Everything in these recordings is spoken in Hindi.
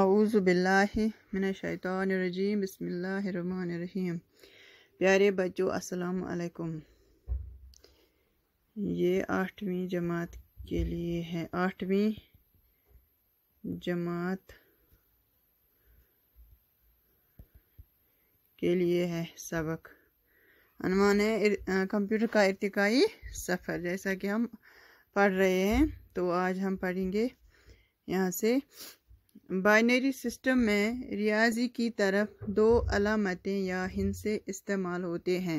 आऊज़बिल्लिमिनशैतरजीम बसमीम प्यारे बच्चों अस्सलाम वालेकुम ये आठवीं जमात के लिए है आठवीं जमात के लिए है सबक अनुमान है कंप्यूटर का इरतकाई सफ़र जैसा कि हम पढ़ रहे हैं तो आज हम पढ़ेंगे यहाँ से बाइनरी सिस्टम में रियाजी की तरफ दो अलामतें या हिंसे इस्तेमाल होते हैं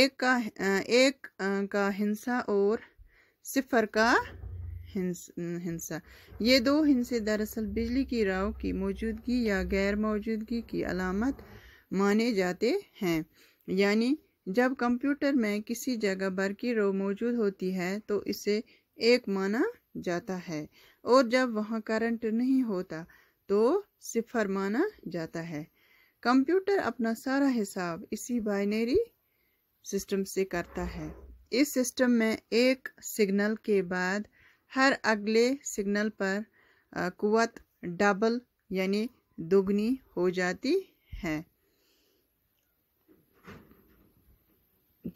एक का एक का हिंसा और सिफर का हिंसा ये दो हिंसे दरअसल बिजली की राव की मौजूदगी या गैर मौजूदगी की अलामत माने जाते हैं यानी जब कंप्यूटर में किसी जगह बरकी रो मौजूद होती है तो इसे एक माना जाता है और जब वहाँ करंट नहीं होता तो सिफर माना जाता है कंप्यूटर अपना सारा हिसाब इसी बाइनरी सिस्टम से करता है इस सिस्टम में एक सिग्नल के बाद हर अगले सिग्नल पर कुत डबल यानी दुगनी हो जाती है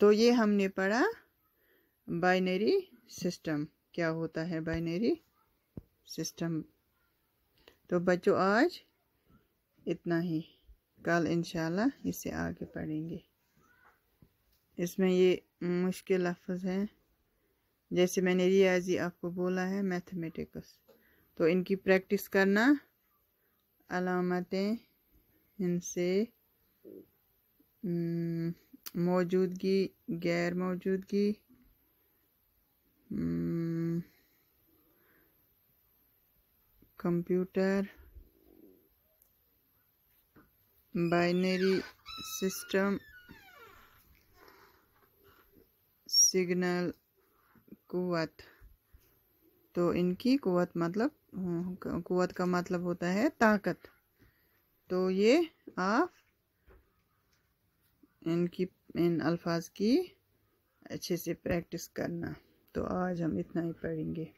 तो ये हमने पढ़ा बाइनरी सिस्टम क्या होता है बाइनरी सिस्टम तो बच्चों आज इतना ही कल इंशाल्लाह इसे आगे पढ़ेंगे इसमें ये मुश्किल लफ्ज़ हैं जैसे मैंने रियाजी आपको बोला है मैथमेटिक्स तो इनकी प्रैक्टिस करना अलामतें इनसे मौजूदगी गैर मौजूदगी कंप्यूटर बाइनरी सिस्टम सिग्नल कुवत तो इनकी कुवत मतलब हम्म, कुवत का मतलब होता है ताकत तो ये आप इनकी इन अल्फाज की अच्छे से प्रैक्टिस करना तो आज हम इतना ही पढ़ेंगे